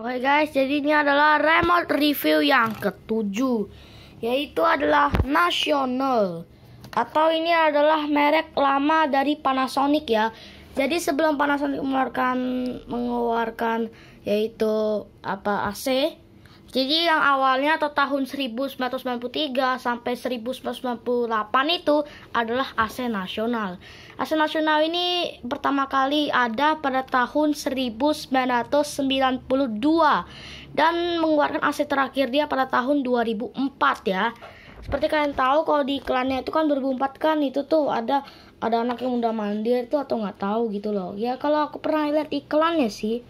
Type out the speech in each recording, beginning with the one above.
Oke okay guys, jadi ini adalah remote review yang ketujuh Yaitu adalah National Atau ini adalah merek lama dari Panasonic ya Jadi sebelum Panasonic mengeluarkan, mengeluarkan yaitu apa AC jadi yang awalnya atau tahun 1993 sampai 1998 itu adalah AC nasional. AC nasional ini pertama kali ada pada tahun 1992 dan mengeluarkan AC terakhir dia pada tahun 2004 ya. Seperti kalian tahu kalau di iklannya itu kan 2004 kan itu tuh ada ada anak yang udah mandir itu atau nggak tahu gitu loh. Ya kalau aku pernah lihat iklannya sih.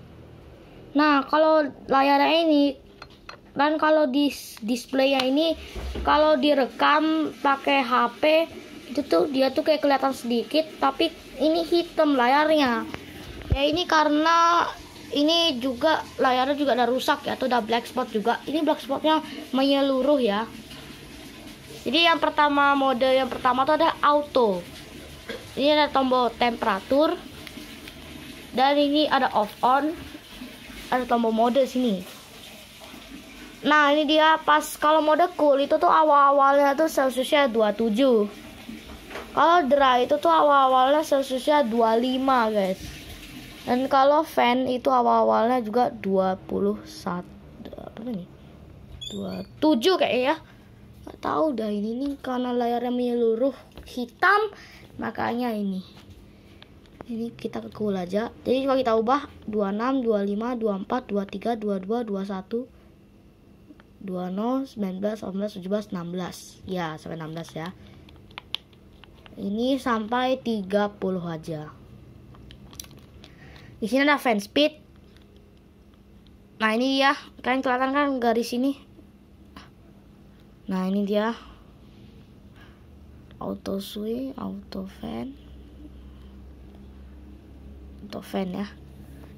Nah, kalau layarnya ini dan kalau di displaynya ini kalau direkam pakai HP itu tuh dia tuh kayak kelihatan sedikit tapi ini hitam layarnya ya ini karena ini juga layarnya juga udah rusak ya atau udah black spot juga ini black spotnya menyeluruh ya jadi yang pertama mode yang pertama tuh ada auto ini ada tombol temperatur dan ini ada off on ada tombol mode sini Nah ini dia pas kalau mode cool itu tuh awal-awalnya tuh Celsiusnya 27 Kalau dry itu tuh awal-awalnya Celsiusnya 25 guys Dan kalau fan itu awal-awalnya juga 21 Apa nih? 27 kayaknya ya. Gak tahu dah ini nih karena layarnya menyeluruh hitam Makanya ini ini kita ke cool aja jadi coba kita ubah 26, 25, 24, 23, 22, 21 20, 19, 18, 17, 16 Ya sampai 16 ya Ini sampai 30 aja Di sini ada fan speed Nah ini ya Kalian kelihatan kan garis ini Nah ini dia Auto swing Auto fan Auto fan ya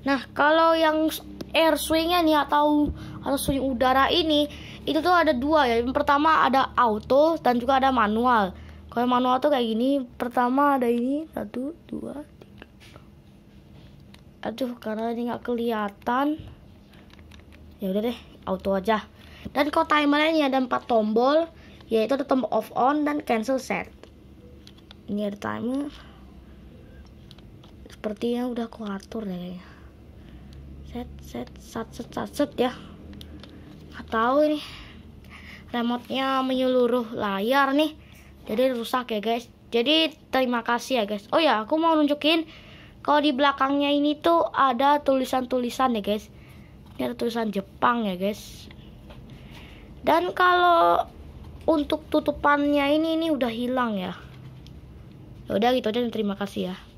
Nah kalau yang air swingnya nih atau atau suhu udara ini itu tuh ada dua ya. Yang pertama ada auto dan juga ada manual. Kalau manual tuh kayak gini, pertama ada ini satu dua tiga. Aduh karena ini nggak kelihatan. Ya udah deh auto aja. Dan kalau timernya ini ada empat tombol, yaitu ada tombol off on dan cancel set. Ini ada timer. Sepertinya udah aku atur deh set set set set set, set ya tahu nih remotenya menyeluruh layar nih jadi rusak ya guys jadi terima kasih ya guys oh ya aku mau nunjukin kalau di belakangnya ini tuh ada tulisan-tulisan ya guys ini ada tulisan Jepang ya guys dan kalau untuk tutupannya ini ini udah hilang ya, ya udah gitu aja terima kasih ya